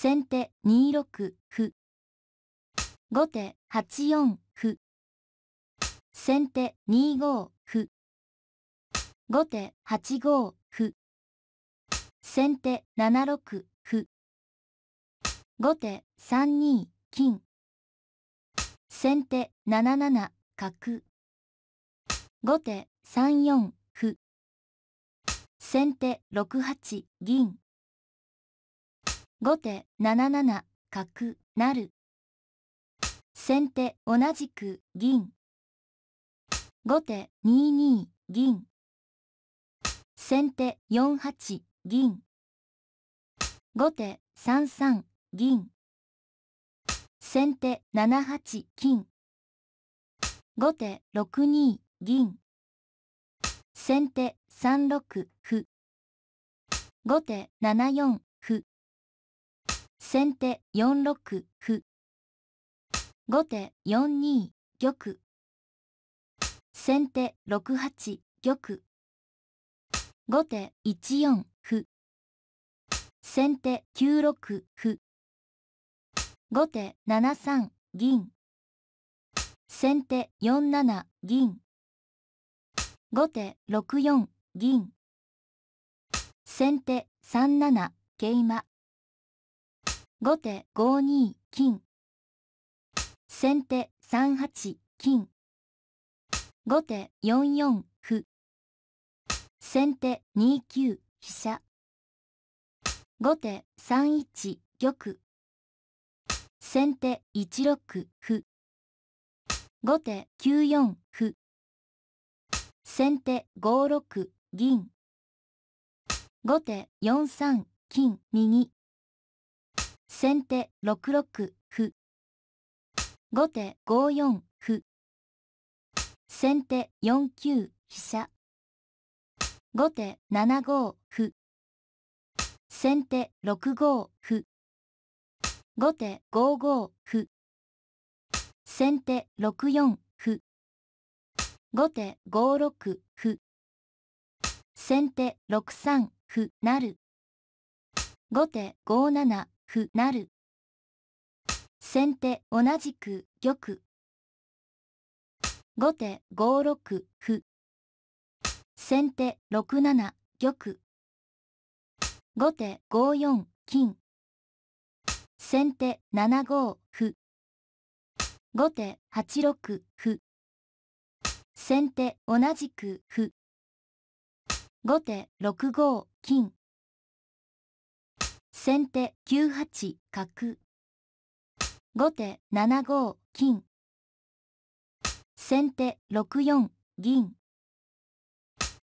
先手2六歩。後手8四歩。先手2五歩。後手8五歩。先手7六歩。後手3二金。先手7七角。後手3四歩。先手6八銀。後手7七角なる先手同じく銀後手2二銀先手4八銀後手3三銀先手7八金後手6二銀先手3六歩後手7四先手4六歩。後手4二玉。先手6八玉。後手1四歩。先手9六歩。後手7三銀。先手4七銀。後手6四銀。先手3七桂馬。後手5二金。先手3八金。後手4四歩。先手2九飛車。後手3一玉。先手1六歩。後手9四歩。先手5六銀。後手4三金右。先手6六歩。後手5四歩。先手4九飛車。後手7五歩。先手6五歩。後手5五歩。先手6四歩。後手5六歩。先手6三歩なる。後手5七くなる先手同じく玉後手5六歩先手6七玉後手5四金先手7五歩後手8六歩先手同じく歩後手6五金先手9八角。後手7五金。先手6四銀。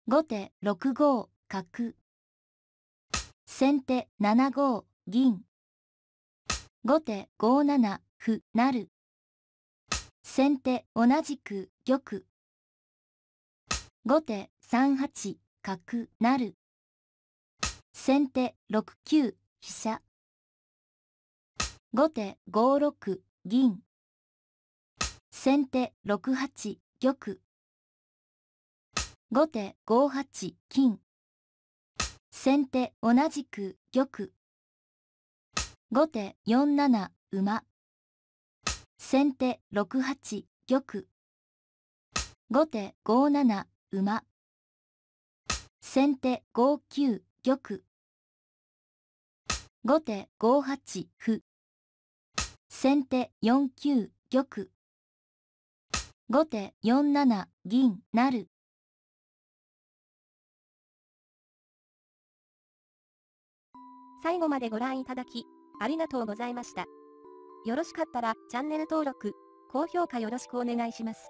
後手6五角。先手7五銀。後手5七歩なる。先手同じく玉。後手3八角なる。先手6九飛車後手5六銀先手6八玉後手5八金先手同じく玉後手4七馬先手6八玉後手5七馬先手5九玉後手5八歩。先手4九玉。後手4七銀成。最後までご覧いただき、ありがとうございました。よろしかったらチャンネル登録、高評価よろしくお願いします。